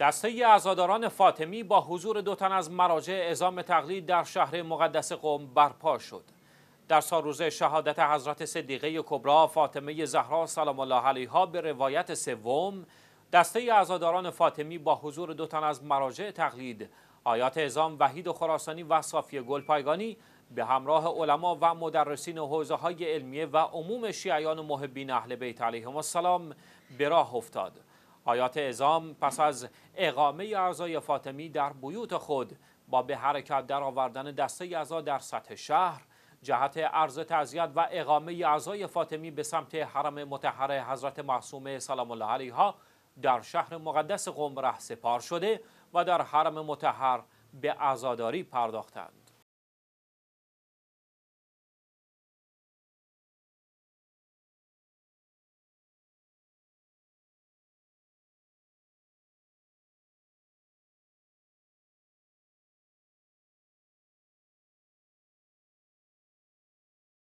دسته عزاداران فاطمی با حضور دو تن از مراجع اعزام تقلید در شهر مقدس قوم برپا شد. در سالروز شهادت حضرت صدیقه کبرا فاطمه زهرا سلام الله علیها به روایت سوم دسته عزاداران فاطمی با حضور دو تن از مراجع تقلید آیات اعزام وحید و خراسانی و صافی گلپایگانی به همراه علما و مدرسین حوزه های علمیه و عموم شیعیان و محبین اهل بیت علیهم السلام به راه افتاد. آیات ازام پس از اقامه اعضای فاطمی در بیوت خود با به حرکت آوردن دسته اعضا در سطح شهر جهت عرض تعذیت و اقامه اعضای فاطمی به سمت حرم متحر حضرت معصومه سلام الله علیها در شهر مقدس قم سپار شده و در حرم متحر به عزاداری پرداختند